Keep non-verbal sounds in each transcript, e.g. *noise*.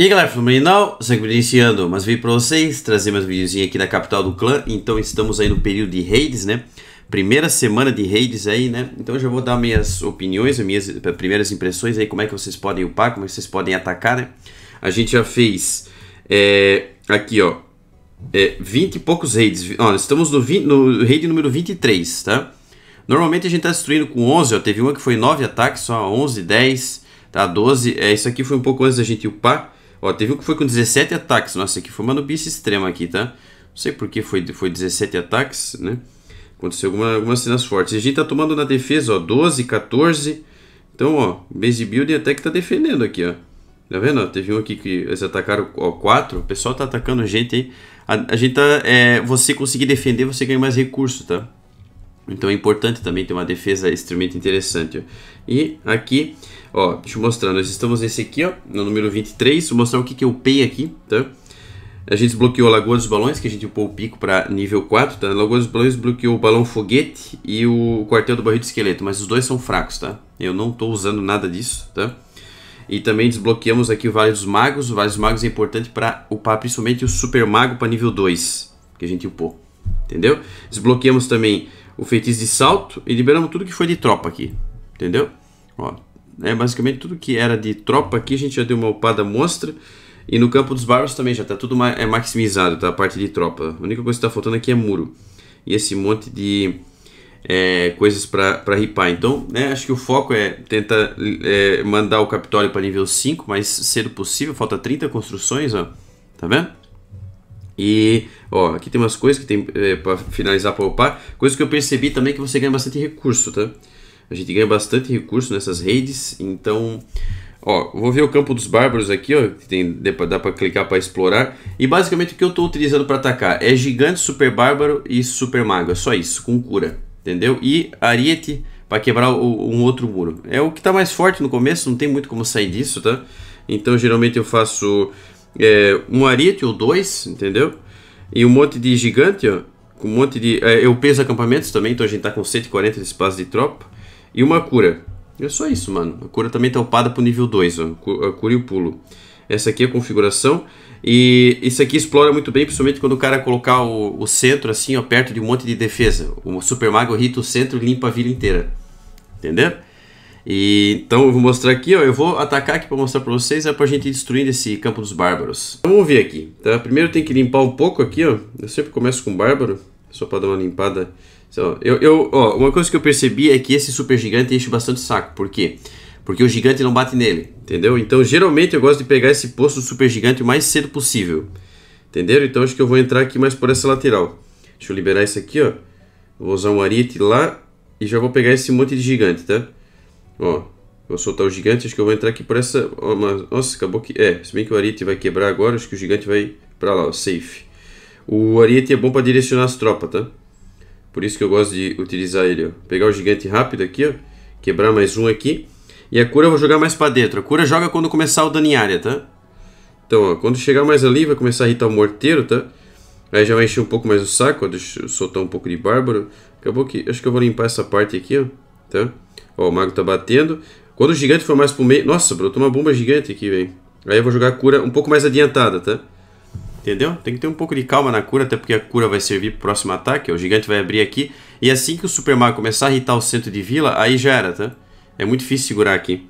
E aí galera, Fluminense, sempre iniciando um vídeo para vocês, trazer mais videozinho aqui da capital do clã, então estamos aí no período de raids, né? Primeira semana de raids aí, né? Então eu já vou dar minhas opiniões, minhas eh, primeiras impressões aí, como é que vocês podem upar, como é que vocês podem atacar, né? A gente já fez, é, aqui ó, é, eh, 20 e poucos raids, ó, estamos no, 20, no raid número 23, tá? Normalmente a gente tá destruindo com 11, ó, teve uma que foi 9 ataques, só 11, 10, tá? 12, é, isso aqui foi um pouco antes da gente upar, Ó, teve um que foi com 17 ataques. Nossa, aqui foi uma nobice extrema aqui, tá? Não sei por que foi, foi 17 ataques, né? Aconteceu alguma, algumas cenas fortes. a gente tá tomando na defesa, ó, 12, 14. Então, ó, base building até que tá defendendo aqui, ó. Tá vendo? Teve um aqui que eles atacaram ó, 4. O pessoal tá atacando a gente aí. A, a gente tá... É, você conseguir defender, você ganha mais recurso, tá? Então é importante também ter uma defesa extremamente interessante. Ó. E aqui, ó, deixa eu mostrar, nós estamos nesse aqui, ó, no número 23, vou mostrar o que, que eu pei aqui, tá? A gente desbloqueou a Lagoa dos Balões, que a gente upou o pico para nível 4, tá? A Lagoa dos Balões bloqueou o Balão Foguete e o Quartel do Barril de Esqueleto, mas os dois são fracos, tá? Eu não estou usando nada disso, tá? E também desbloqueamos aqui o Vale dos Magos. O Vale dos Magos é importante para upar principalmente o Super Mago para nível 2, que a gente upou, entendeu? Desbloqueamos também o feitiço de salto e liberamos tudo que foi de tropa aqui. Entendeu? Ó, é basicamente tudo que era de tropa aqui, a gente já deu uma upada monstra. E no campo dos bárbaros também já está tudo ma é maximizado, tá? A parte de tropa. A única coisa que está faltando aqui é muro. E esse monte de é, coisas para ripar. Então, né, acho que o foco é tentar é, mandar o Capitólio para nível 5, mais cedo possível. Falta 30 construções, ó. Tá vendo? E, ó, aqui tem umas coisas que tem é, para finalizar para upar. Coisas que eu percebi também é que você ganha bastante recurso, tá? A gente ganha bastante recurso nessas redes, então... Ó, vou ver o campo dos bárbaros aqui, ó, que tem, dá para clicar para explorar. E basicamente o que eu estou utilizando para atacar é gigante, super bárbaro e super mago, é só isso, com cura, entendeu? E ariete para quebrar o, um outro muro. É o que está mais forte no começo, não tem muito como sair disso, tá? Então geralmente eu faço é, um Ariete ou dois, entendeu? E um monte de gigante, ó, com um monte de... É, eu peso acampamentos também, então a gente tá com 140 de espaço de tropa. E uma cura. É só isso, mano. A cura também tá upada pro nível 2, ó. A cura e o pulo. Essa aqui é a configuração. E isso aqui explora muito bem, principalmente quando o cara colocar o, o centro assim, ó, perto de um monte de defesa. O Super Mago irrita o centro e limpa a vila inteira. Entendeu? E, então eu vou mostrar aqui, ó, eu vou atacar aqui para mostrar para vocês, é para a gente ir destruindo esse campo dos bárbaros. Vamos ver aqui, tá? Primeiro tem que limpar um pouco aqui, ó. Eu sempre começo com bárbaro, só para dar uma limpada. Então, eu, eu, ó, uma coisa que eu percebi é que esse super gigante enche bastante saco, por quê? Porque o gigante não bate nele, entendeu? Então geralmente eu gosto de pegar esse posto do super gigante o mais cedo possível, entendeu? Então acho que eu vou entrar aqui mais por essa lateral. Deixa eu liberar isso aqui, ó. Vou usar um arite lá e já vou pegar esse monte de gigante, tá? Ó, vou soltar o gigante, acho que eu vou entrar aqui por essa... Ó, mas, nossa, acabou que... É, se bem que o ariete vai quebrar agora, acho que o gigante vai pra lá, ó, safe. O ariete é bom pra direcionar as tropas, tá? Por isso que eu gosto de utilizar ele, ó. Pegar o gigante rápido aqui, ó. Quebrar mais um aqui. E a cura eu vou jogar mais pra dentro. A cura joga quando começar o dano em área, tá? Então, ó, quando chegar mais ali, vai começar a irritar o morteiro, tá? Aí já vai encher um pouco mais o saco, ó. Deixa eu soltar um pouco de bárbaro. Acabou que... Acho que eu vou limpar essa parte aqui, ó. Tá? Ó, o mago tá batendo. Quando o gigante for mais pro meio... Nossa, brotou uma bomba gigante aqui, velho. Aí eu vou jogar a cura um pouco mais adiantada, tá? Entendeu? Tem que ter um pouco de calma na cura, até porque a cura vai servir pro próximo ataque. Ó, o gigante vai abrir aqui. E assim que o Super Mago começar a irritar o centro de vila, aí já era, tá? É muito difícil segurar aqui.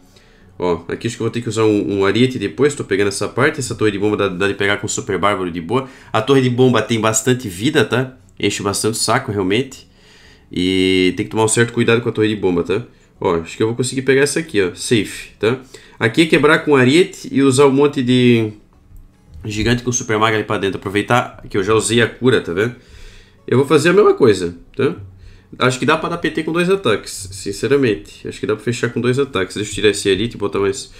Ó, aqui acho que eu vou ter que usar um, um ariete depois, tô pegando essa parte. Essa torre de bomba dá, dá de pegar com o Super Bárbaro de boa. A torre de bomba tem bastante vida, tá? Enche bastante saco, realmente. E tem que tomar um certo cuidado com a torre de bomba, tá? Ó, acho que eu vou conseguir pegar essa aqui, ó. Safe, tá? Aqui é quebrar com ariete e usar um monte de gigante com super maga ali pra dentro. Aproveitar que eu já usei a cura, tá vendo? Eu vou fazer a mesma coisa, tá? Acho que dá pra dar PT com dois ataques, sinceramente. Acho que dá pra fechar com dois ataques. Deixa eu tirar esse elite e botar mais...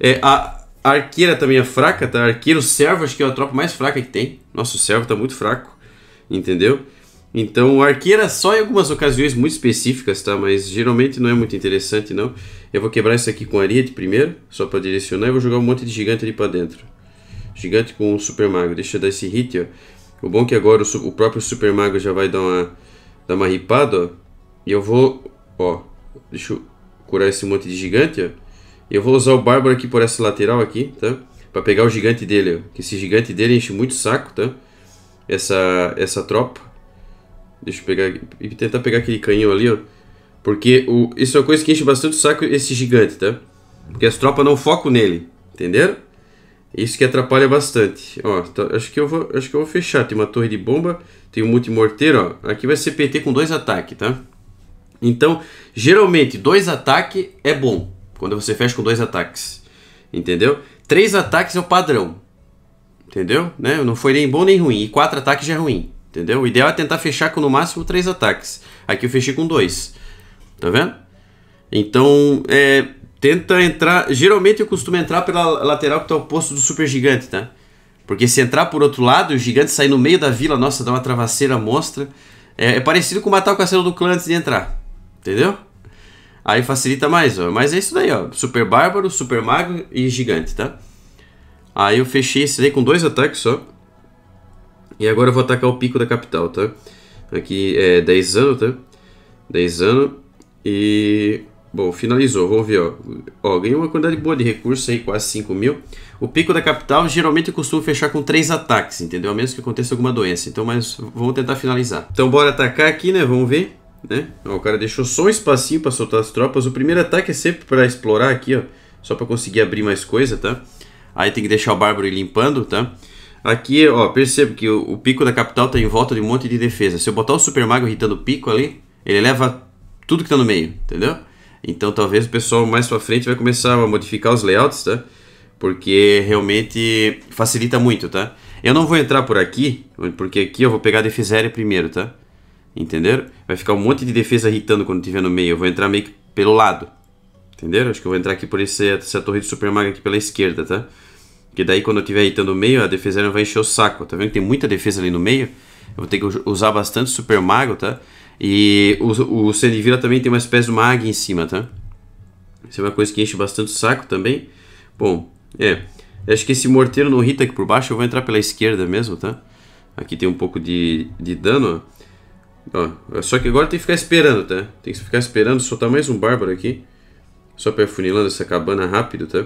É, a arqueira também é fraca, tá? Arqueiro servo acho que é a tropa mais fraca que tem. Nossa, o servo tá muito fraco, entendeu? Então, o arqueira só em algumas ocasiões muito específicas, tá? Mas geralmente não é muito interessante, não. Eu vou quebrar isso aqui com ariete primeiro, só para direcionar, e vou jogar um monte de gigante ali para dentro. Gigante com um super mago. Deixa eu dar esse hit, ó. O bom é que agora o, o, próprio super mago já vai dar uma, dar uma ripada, ó. E eu vou, ó, deixa eu curar esse monte de gigante, ó. Eu vou usar o bárbaro aqui por essa lateral aqui, tá? para pegar o gigante dele, ó. Que esse gigante dele enche muito saco, tá? Essa, essa tropa. Deixa eu pegar e tentar pegar aquele canhão ali, ó. Porque o, isso é uma coisa que enche bastante o saco esse gigante, tá? Porque as tropas não focam nele, entenderam? Isso que atrapalha bastante. Ó, tá, acho que eu vou, acho que eu vou fechar. Tem uma torre de bomba, tem um multimorteiro, ó. Aqui vai ser PT com dois ataques, tá? Então, geralmente, dois ataques é bom. Quando você fecha com dois ataques. Entendeu? Três ataques é o padrão. Entendeu? Né? Não foi nem bom nem ruim. E quatro ataques já é ruim. Entendeu? O ideal é tentar fechar com no máximo três ataques. Aqui eu fechei com dois. Tá vendo? Então, é, tenta entrar. Geralmente eu costumo entrar pela lateral que está oposto do super gigante, tá? Porque se entrar por outro lado, o gigante sair no meio da vila, nossa, dá uma travasseira monstra. É, é parecido com matar o castelo do clã antes de entrar. Entendeu? Aí facilita mais, ó. Mas é isso daí, ó. Super bárbaro, super mago e gigante, tá? Aí eu fechei esse daí com dois ataques só. E agora eu vou atacar o pico da capital, tá? Aqui é 10 anos, tá? 10 anos. E... Bom, finalizou. Vamos ver, ó. ó ganhei uma quantidade boa de recurso aí, quase 5 mil. O pico da capital, geralmente eu costumo fechar com 3 ataques, entendeu? A menos que aconteça alguma doença. Então, mas vamos tentar finalizar. Então, bora atacar aqui, né? Vamos ver, né? Ó, o cara deixou só um espacinho para soltar as tropas. O primeiro ataque é sempre para explorar aqui, ó. Só para conseguir abrir mais coisa, tá? Aí tem que deixar o Bárbaro limpando, Tá? Aqui, ó, percebo que o, o pico da capital está em volta de um monte de defesa. Se eu botar o super mago irritando o pico ali, ele leva tudo que está no meio, entendeu? Então talvez o pessoal mais pra frente vai começar a modificar os layouts, tá? Porque realmente facilita muito, tá? Eu não vou entrar por aqui, porque aqui eu vou pegar a defesa aérea primeiro, tá? Entenderam? Vai ficar um monte de defesa irritando quando tiver no meio. Eu vou entrar meio que pelo lado. Entenderam? Acho que eu vou entrar aqui por esse, essa torre de supermaga aqui pela esquerda, tá? Porque daí quando eu estiver hitando o meio, a defesa não vai encher o saco. Tá vendo que tem muita defesa ali no meio? Eu vou ter que usar bastante super mago, tá? E o, o Sandivila também tem uma espécie de uma águia em cima, tá? Isso é uma coisa que enche bastante o saco também. Bom, é. Acho que esse morteiro não irrita aqui por baixo. Eu vou entrar pela esquerda mesmo, tá? Aqui tem um pouco de, de dano, ó. ó. É só que agora tem que ficar esperando, tá? Tem que ficar esperando soltar mais um bárbaro aqui. Só pra funilando essa cabana rápido, tá?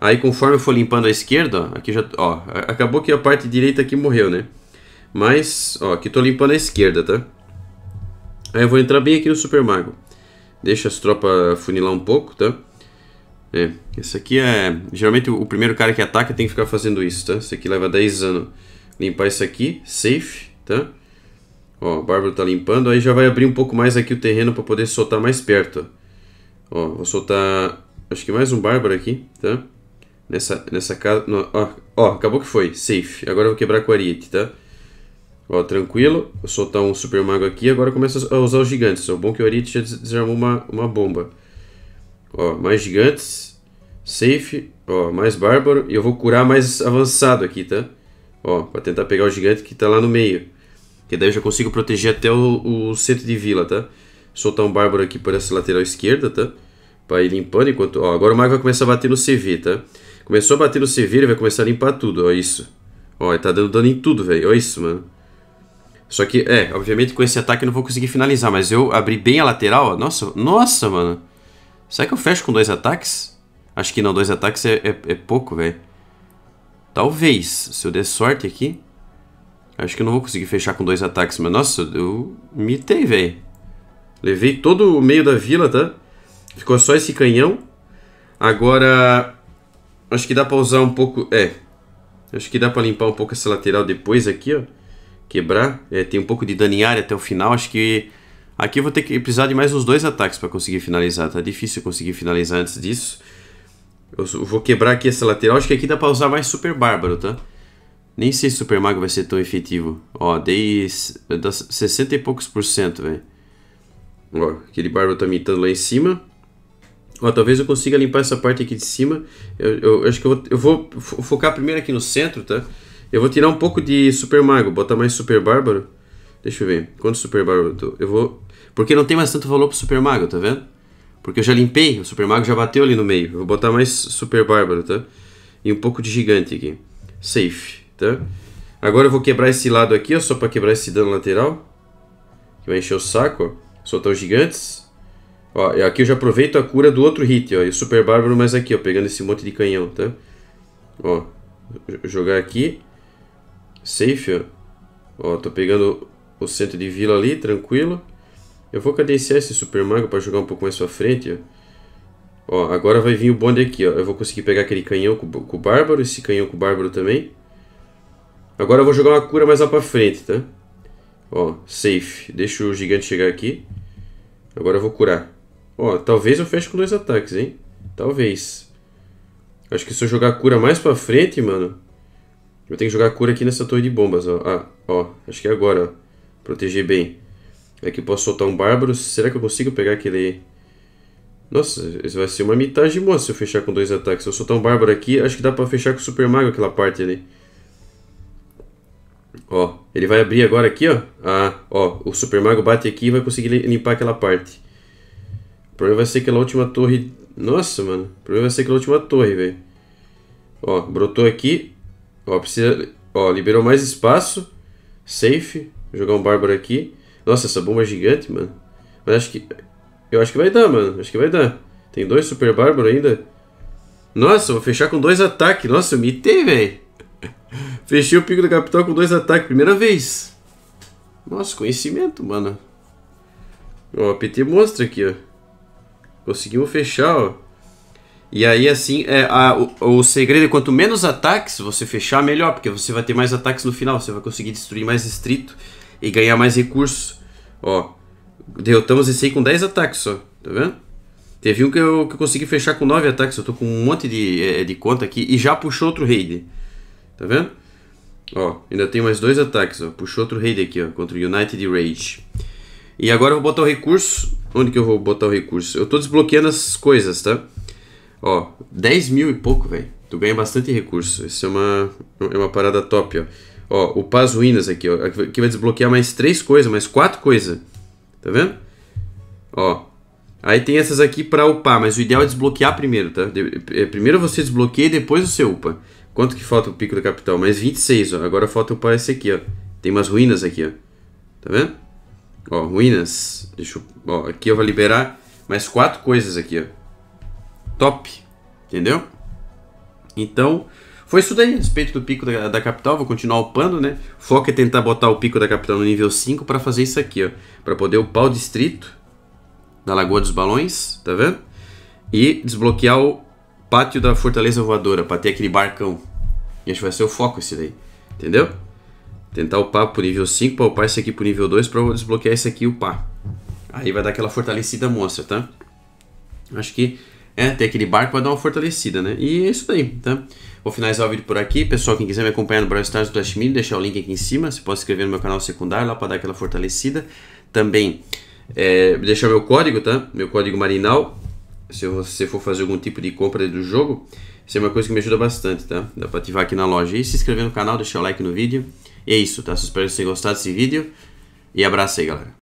Aí conforme eu for limpando a esquerda, ó, aqui já, ó, acabou que a parte direita aqui morreu, né? Mas, ó, aqui tô limpando a esquerda, tá? Aí eu vou entrar bem aqui no Super Mago. Deixa as tropas funilar um pouco, tá? É, esse aqui é... Geralmente o primeiro cara que ataca tem que ficar fazendo isso, tá? Isso aqui leva 10 anos. Limpar isso aqui, safe, tá? Ó, o Bárbaro tá limpando, aí já vai abrir um pouco mais aqui o terreno pra poder soltar mais perto, ó. Ó, vou soltar... Acho que mais um Bárbaro aqui, tá? Nessa, nessa casa. ó, ó, acabou que foi. Safe. Agora eu vou quebrar com a Ariete, tá? Ó, tranquilo. Vou soltar um super mago aqui. Agora começa a usar os gigantes. O é bom que o Ariete já desarmou uma, uma bomba. Ó, mais gigantes. Safe. Ó, mais bárbaro. E eu vou curar mais avançado aqui, tá? Ó, pra tentar pegar o gigante que tá lá no meio. Que daí eu já consigo proteger até o, o centro de vila, tá? Soltar um bárbaro aqui por essa lateral esquerda, tá? Pra ir limpando enquanto... Ó, agora o mago vai começar a bater no CV, tá? Começou a bater no Sevilla, vai começar a limpar tudo, ó isso. Ó, ele tá dando dano em tudo, velho, ó isso, mano. Só que, é, obviamente com esse ataque eu não vou conseguir finalizar, mas eu abri bem a lateral, ó. Nossa, nossa, mano. Será que eu fecho com dois ataques? Acho que não, dois ataques é, é, é pouco, velho. Talvez, se eu der sorte aqui. Acho que eu não vou conseguir fechar com dois ataques, mas nossa, eu mitei, velho. Levei todo o meio da vila, tá? Ficou só esse canhão. Agora, Acho que dá pra usar um pouco... É. Acho que dá pra limpar um pouco essa lateral depois aqui, ó. Quebrar. É, tem um pouco de dano em área até o final. Acho que... Aqui eu vou ter que precisar de mais uns dois ataques pra conseguir finalizar. Tá difícil conseguir finalizar antes disso. Eu vou quebrar aqui essa lateral. Acho que aqui dá pra usar mais Super Bárbaro, tá? Nem sei se Super Mago vai ser tão efetivo. Ó, dei... Dá 60 e poucos por cento, velho. Ó, aquele Bárbaro tá mitando lá em cima. Ó, talvez eu consiga limpar essa parte aqui de cima. Eu, eu, eu acho que eu vou, eu vou, focar primeiro aqui no centro, tá? Eu vou tirar um pouco de Super Mago, botar mais Super Bárbaro. Deixa eu ver, quanto Super Bárbaro eu tô? Eu vou... Porque não tem mais tanto valor pro Super Mago, tá vendo? Porque eu já limpei, o Super Mago já bateu ali no meio. Eu vou botar mais Super Bárbaro, tá? E um pouco de Gigante aqui. Safe, tá? Agora eu vou quebrar esse lado aqui, ó, só pra quebrar esse dano lateral. Que vai encher o saco, ó. Soltar os gigantes. Ó, aqui eu já aproveito a cura do outro hit, ó. E o Super Bárbaro mais aqui, ó. Pegando esse monte de canhão, tá? Ó. Jogar aqui. Safe, ó. Ó, tô pegando o centro de vila ali, tranquilo. Eu vou cadenciar esse Super Mago pra jogar um pouco mais pra frente, ó. Ó, agora vai vir o bonde aqui, ó. Eu vou conseguir pegar aquele canhão com, com o Bárbaro, esse canhão com o Bárbaro também. Agora eu vou jogar uma cura mais lá pra frente, tá? Ó, safe. Deixa o gigante chegar aqui. Agora eu vou curar. Ó, talvez eu feche com dois ataques, hein? Talvez. Acho que se eu jogar cura mais pra frente, mano... Eu tenho que jogar cura aqui nessa torre de bombas, ó. Ah, ó. Acho que é agora, ó. Proteger bem. Aqui eu posso soltar um Bárbaro. Será que eu consigo pegar aquele... Nossa, isso vai ser uma mitagem boa se eu fechar com dois ataques. Se eu soltar um Bárbaro aqui, acho que dá pra fechar com o Super Mago aquela parte ali. Ó, ele vai abrir agora aqui, ó. Ah, ó, o Super Mago bate aqui e vai conseguir limpar aquela parte problema vai ser aquela última torre... Nossa, mano. O problema vai ser aquela última torre, velho. Ó, brotou aqui. Ó, precisa... Ó, liberou mais espaço. Safe. Vou jogar um Bárbaro aqui. Nossa, essa bomba é gigante, mano. Mas acho que... Eu acho que vai dar, mano. Acho que vai dar. Tem dois Super Bárbaro ainda. Nossa, vou fechar com dois ataques. Nossa, eu mitei, velho. *laughs* Fechei o pico da capital com dois ataques. Primeira vez. Nossa, conhecimento, mano. Ó, PT mostra aqui, ó. Conseguimos fechar, ó. E aí, assim, é, a, o, o, segredo é quanto menos ataques você fechar, melhor, porque você vai ter mais ataques no final, você vai conseguir destruir mais distrito e ganhar mais recursos. Ó, derrotamos esse aí com 10 ataques só, tá vendo? Teve um que eu, que eu consegui fechar com 9 ataques, eu tô com um monte de, é, de conta aqui e já puxou outro raid, tá vendo? Ó, ainda tem mais dois ataques, ó, puxou outro raid aqui, ó, contra o United Rage. E agora eu vou botar o recurso. Onde que eu vou botar o recurso? Eu tô desbloqueando as coisas, tá? Ó, 10 mil e pouco, velho. Tu ganha bastante recurso. Isso é uma, é uma parada top, ó. Ó, o Paz Ruínas aqui, ó. Aqui vai desbloquear mais três coisas, mais quatro coisas. Tá vendo? Ó. Aí tem essas aqui pra upar, mas o ideal é desbloquear primeiro, tá? De, é, primeiro você desbloqueia e depois você upa. Quanto que falta o pico da capital? Mais 26, ó. Agora falta upar esse aqui, ó. Tem umas ruínas aqui, ó. Tá vendo? Ó, ruínas. Deixa eu... Ó, aqui eu vou liberar mais quatro coisas aqui, ó. Top. Entendeu? Então, foi isso daí a respeito do pico da, da capital. Vou continuar upando, né? O foco é tentar botar o pico da capital no nível 5 para fazer isso aqui, ó. Para poder upar o distrito da Lagoa dos Balões, tá vendo? E desbloquear o pátio da Fortaleza Voadora para ter aquele barcão. E acho que vai ser o foco esse daí, entendeu? Tentar upar pro nível 5 para upar esse aqui pro nível 2 para desbloquear esse aqui e upar. Aí vai dar aquela fortalecida monstra, tá? Acho que é, ter aquele barco vai dar uma fortalecida, né? E é isso daí, tá? Vou finalizar o vídeo por aqui. Pessoal, quem quiser me acompanhar no Brawl Stars do Flash Mini, deixar o link aqui em cima. Você pode se inscrever no meu canal secundário lá para dar aquela fortalecida. Também é, deixar meu código, tá? Meu código marinal. Se você for fazer algum tipo de compra do jogo, isso é uma coisa que me ajuda bastante, tá? Dá para ativar aqui na loja. E se inscrever no canal, deixar o like no vídeo. E é isso, tá? espero que vocês tenham gostado desse vídeo. E abraço aí, galera.